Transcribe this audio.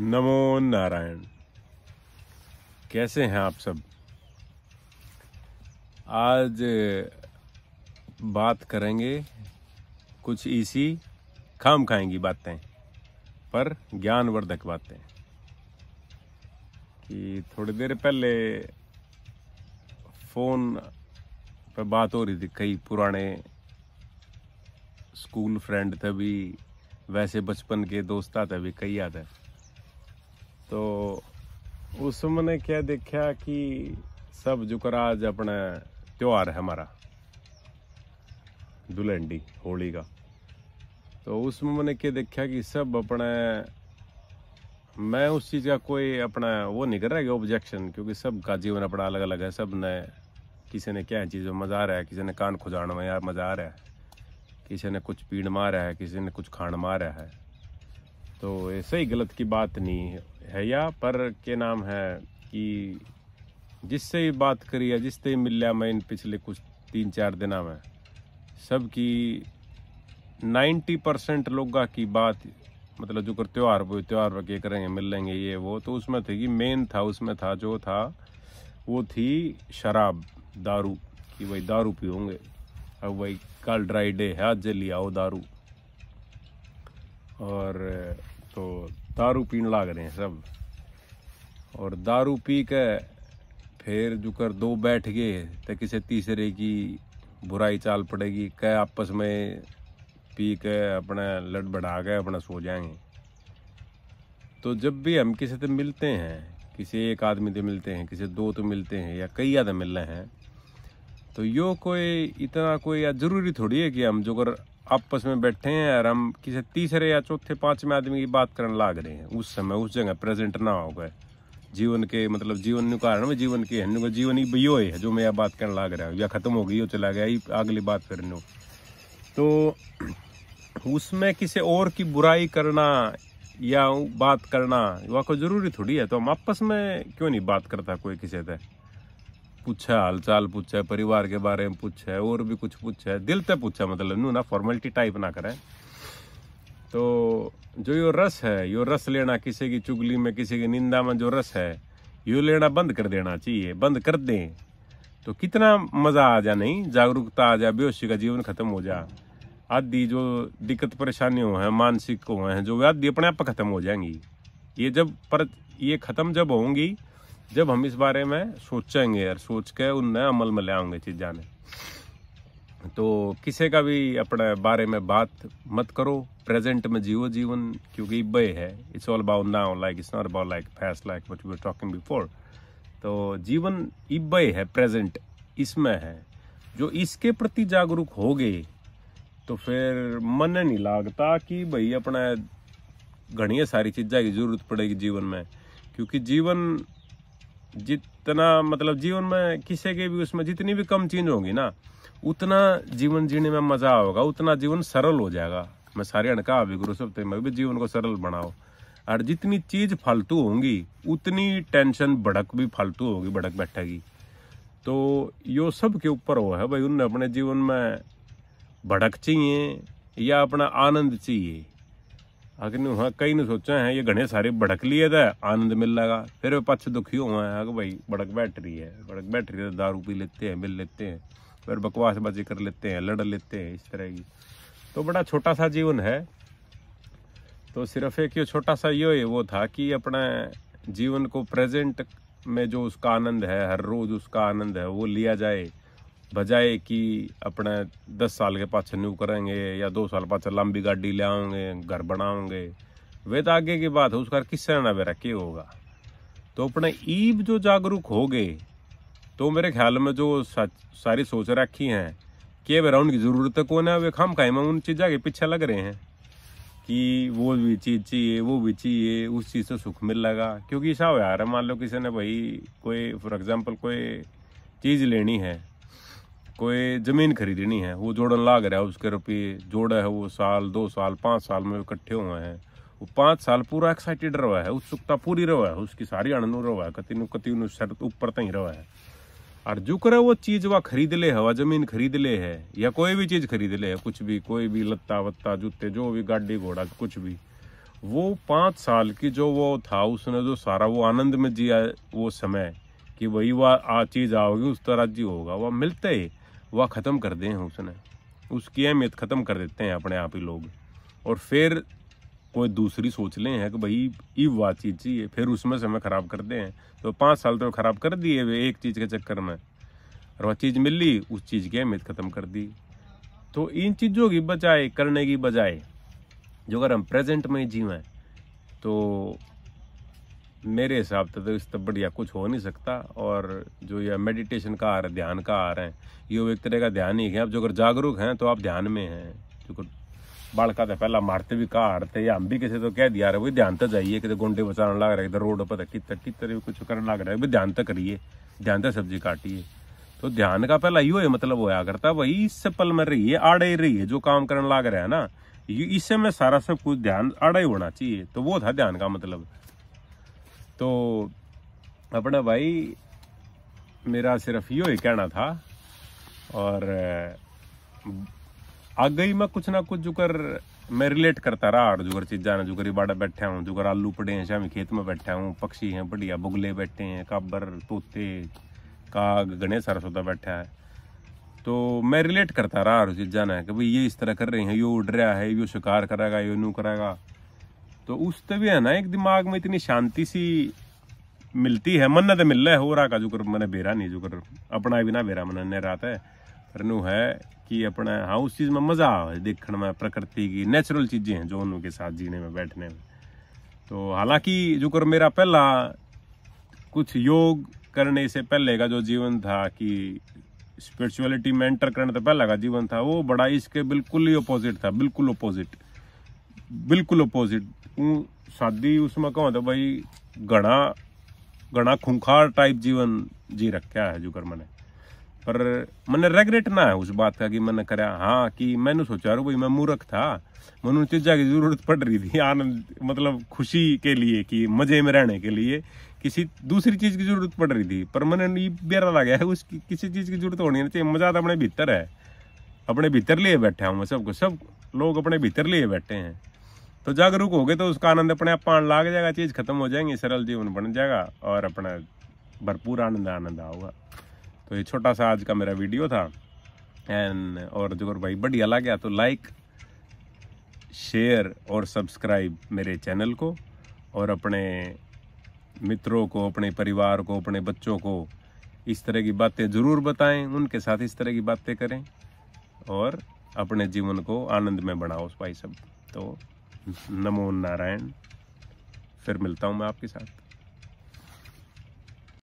नमो नारायण कैसे हैं आप सब आज बात करेंगे कुछ इसी खाम खाएंगी बातें पर ज्ञानवर्धक बातें कि थोड़ी देर पहले फ़ोन पर बात हो रही थी कई पुराने स्कूल फ्रेंड थे भी वैसे बचपन के दोस्त आते भी कई याद है तो उस मैंने क्या देखा कि सब जुकराज अपने त्यौहार है हमारा दुल्हंडी होली का तो उसमें मैंने क्या देखा कि सब अपने मैं उस चीज़ का कोई अपना वो नहीं कर रहा है ऑब्जेक्शन क्योंकि सब का जीवन अपना अलग अलग है सब ने किसी ने क्या चीज़ में मज़ा आ रहा है किसी ने कान खुजान में यार मज़ा आ रहा है किसी ने कुछ पीण मारा है किसी ने कुछ खाण मारा है तो ये सही गलत की बात नहीं है है या पर के नाम है कि जिससे ही बात करी है जिससे ही मिलया मैं इन पिछले कुछ तीन चार दिन में सबकी नाइन्टी परसेंट लोग की बात मतलब जो कर त्यौहार पर त्यौहार पर के करेंगे मिल लेंगे ये वो तो उसमें थे कि मेन था उसमें था जो था वो थी शराब दारू कि भाई दारू पियोगे अब भाई कल ड्राई डे है आज जल्दी आओ दारू और तो दारू पीन लाग रहे हैं सब और दारू पी कर फिर जुकर दो बैठ गए तो किसी तीसरे की बुराई चाल पड़ेगी कह आपस में पी के अपना लड़ बढ़ा के अपना सो जाएंगे तो जब भी हम किसी से मिलते हैं किसी एक आदमी से मिलते हैं किसी दो तो मिलते हैं या कई आदमी मिल रहे हैं तो यो कोई इतना कोई या ज़रूरी थोड़ी है कि हम जो कर आपस में बैठे हैं और हम किसी तीसरे या चौथे पांचवें आदमी की बात करने लाग रहे हैं उस समय उस जगह प्रेजेंट ना हो गए जीवन के मतलब जीवन ने कारण जीवन के है जीवन ही यो है जो मैं बात करने लाग रहा हूँ या ख़त्म हो गई हो चला गया अगली बात करने हो तो उसमें किसी और की बुराई करना या बात करना वह को जरूरी थोड़ी है तो हम आपस में क्यों नहीं बात करता कोई किसी से पूछा चाल पूछा परिवार के बारे में पूछे और भी कुछ पूछा दिल से पूछा मतलब नू ना फॉर्मेलिटी टाइप ना करे तो जो यो रस है यो रस लेना किसी की चुगली में किसी की निंदा में जो रस है यो लेना बंद कर देना चाहिए बंद कर दें तो कितना मज़ा आ जा नहीं जागरूकता आ जा बेहोशी का जीवन खत्म हो जा आदि जो दिक्कत परेशानियों हैं मानसिक हो हैं जो आदि अपने आप खत्म हो जाएंगी ये जब पर ये ख़त्म जब होंगी जब हम इस बारे में सोचेंगे यार सोच के उन नए अमल में ले आऊंगे चीज़ तो किसी का भी अपने बारे में बात मत करो प्रेजेंट में जियो जीवन क्योंकि इब्बे है it's all about now like it's not about like face like what we talking before तो जीवन इब्बे है प्रेजेंट इसमें है जो इसके प्रति जागरूक हो गए तो फिर मन नहीं लगता कि भाई अपना घनी सारी चीज़ा की जरूरत पड़ेगी जीवन में क्योंकि जीवन जितना मतलब जीवन में किसी के भी उसमें जितनी भी कम चीज होगी ना उतना जीवन जीने में मजा होगा उतना जीवन सरल हो जाएगा मैं सारे अणका अभी गुरु सब तेरे भी जीवन को सरल बनाओ और जितनी चीज फालतू होंगी उतनी टेंशन भड़क भी फालतू होगी भड़क बैठेगी तो यो सब के ऊपर वो है भाई उन अपने जीवन में भड़क चाहिए या अपना आनंद चाहिए आखिर हाँ कई ने सोचा है ये घने सारे भड़क लिए थे आनंद मिल लगा फिर वे पक्ष दुखी हुए हैं कि भाई भड़क बैटरी है भड़क बैटरी है दारू पी लेते हैं मिल लेते हैं फिर बकवास बाजी कर लेते हैं लड़ लेते हैं इस तरह की तो बड़ा छोटा सा जीवन है तो सिर्फ एक ये छोटा सा ये वो था कि अपना जीवन को प्रेजेंट में जो उसका आनंद है हर रोज़ उसका आनंद है वो लिया जाए बजाय कि अपने दस साल के पास न्यू करेंगे या दो साल पास लंबी गाड़ी ले आओगे घर बनाओगे वे तो आगे की बात है उसका किस ना बेरा क्या होगा तो अपने ईब जो जागरूक हो गए तो मेरे ख्याल में जो सारी सोच रखी हैं कि बेरा उनकी ज़रूरत कौन है वे खाम खाए में उन चीज़ा के पीछे लग रहे हैं कि वो भी चीज़ चाहिए वो भी चाहिए उस चीज़ से सुख मिल लगा क्योंकि ऐसा हो यार मान लो किसी ने भाई कोई फॉर एग्ज़ाम्पल कोई चीज़ लेनी है कोई ज़मीन खरीदनी है वो जोड़न लाग रहा है उसके रुपये जोड़ा है वो साल दो साल पाँच साल में इकट्ठे हुए हैं वो पाँच साल पूरा एक्साइटेड रहा है उत्सुकता पूरी रहा है उसकी सारी अणनु रहा है कति कति शर्त ऊपर तई रहा है और जो करे वो चीज़ वह खरीद ले है वह जमीन खरीद ले है या कोई भी चीज़ खरीद ले है कुछ भी कोई भी लत्ता वत्ता जूते जो भी गाड़ी घोड़ा कुछ भी वो पाँच साल की जो वो था उसने जो सारा वो आनंद में जिया वो समय कि वही वह आ चीज़ आओगी उस तरह जी होगा वह मिलते ही वह ख़त्म कर दें हैं उसने उसकी अहमियत ख़त्म कर देते हैं अपने आप ही लोग और फिर कोई दूसरी सोच ले हैं कि भाई ये वाह चीज़ चाहिए फिर उसमें से हमें ख़राब कर दें तो पाँच साल तो ख़राब कर दिए वे एक चीज़ के चक्कर में और वह चीज़ मिली उस चीज़ की अहमियत ख़त्म कर दी तो इन चीज़ों की बजाय करने की बजाय जो अगर हम प्रेजेंट में जीवें तो मेरे हिसाब से तो इससे बढ़िया कुछ हो नहीं सकता और जो ये मेडिटेशन का आ रहा है ध्यान का आ रहा है ये एक तरह का ध्यान ही है अब जो अगर जागरूक हैं तो आप ध्यान में हैं जो बाढ़ का पहला मारते भी कहा हारते या हम भी किसी तो कह दिया रहे भाई ध्यान तो जाइए कितने गोंडे बचाने लग रहे इधर रोड पर तो कितर कितर कुछ करने लग रहा है ध्यान तो करिए ध्यान तो सब्जी काटिए तो ध्यान का पहला यो है मतलब होया करता भाई इससे पल में रही है आड़े रही है जो काम करने लग रहा है ना इससे में सारा सब कुछ ध्यान आड़ा ही होना चाहिए तो वो था ध्यान का मतलब तो अपना भाई मेरा सिर्फ यो ही कहना था और आगे ही मैं कुछ ना कुछ जुकर मैं रिलेट करता रहा और जुगर चीजा ने जुगर बाड़ा बैठा हूँ जुगर आलू पड़े हैं शामी खेत में बैठा हूँ पक्षी हैं बढ़िया बुगले बैठे हैं काबर तोते काग गणेश सरस्वता बैठा है तो मैं रिलेट करता रहा और चीजा ने कि भाई ये इस तरह कर रहे हैं यो उड़ रहा है यो शिकार करेगा यो नू करेगा तो उससे भी है ना एक दिमाग में इतनी शांति सी मिलती है मन तो मिल रहा है हो रहा का जुकर मैंने बेरा नहीं जुकर अपना भी ना बेरा मनाने रात है पर नु है कि अपना हाँ उस चीज़ में मज़ा आ देखने में प्रकृति की नेचुरल चीज़ें हैं जो उनके साथ जीने में बैठने में तो हालांकि जुकर मेरा पहला कुछ योग करने से पहले का जो जीवन था कि स्पिरिचुअलिटी में एंटर करने से पहले का जीवन था वो बड़ा इसके बिल्कुल ही अपोजिट था बिल्कुल अपोजिट बिल्कुल अपोजिट शादी उसमें कहूँ तो भाई घना घना खूंखार टाइप जीवन जी रखा है जुकर मैंने पर मैंने रेगरेट ना है उस बात का कि मैंने करा हाँ कि मैंने सोचा रू भाई मैं मूर्ख था मैंने उन चीज़ा की ज़रूरत पड़ रही थी आनंद मतलब खुशी के लिए कि मज़े में रहने के लिए किसी दूसरी चीज़ की ज़रूरत पड़ रही थी पर मैंने ये बेरा लगा है उसकी किसी चीज़ की ज़रूरत होनी नहीं चाहिए मज़ा तो अपने भीतर है अपने भीतर लिए बैठे हूँ मैं सबको सब लोग अपने भीतर लिए बैठे हैं तो जागरूक हो गए तो उसका आनंद अपने आप पान लाग जाएगा चीज़ खत्म हो जाएंगी सरल जीवन बन जाएगा और अपना भरपूर आनंद आनंद आऊगा तो ये छोटा सा आज का मेरा वीडियो था एंड और जो भाई बढ़िया लग गया तो लाइक शेयर और सब्सक्राइब मेरे चैनल को और अपने मित्रों को अपने परिवार को अपने बच्चों को इस तरह की बातें ज़रूर बताएं उनके साथ इस तरह की बातें करें और अपने जीवन को आनंद में बनाओ भाई सब तो नमो नारायण फिर मिलता हूँ मैं आपके साथ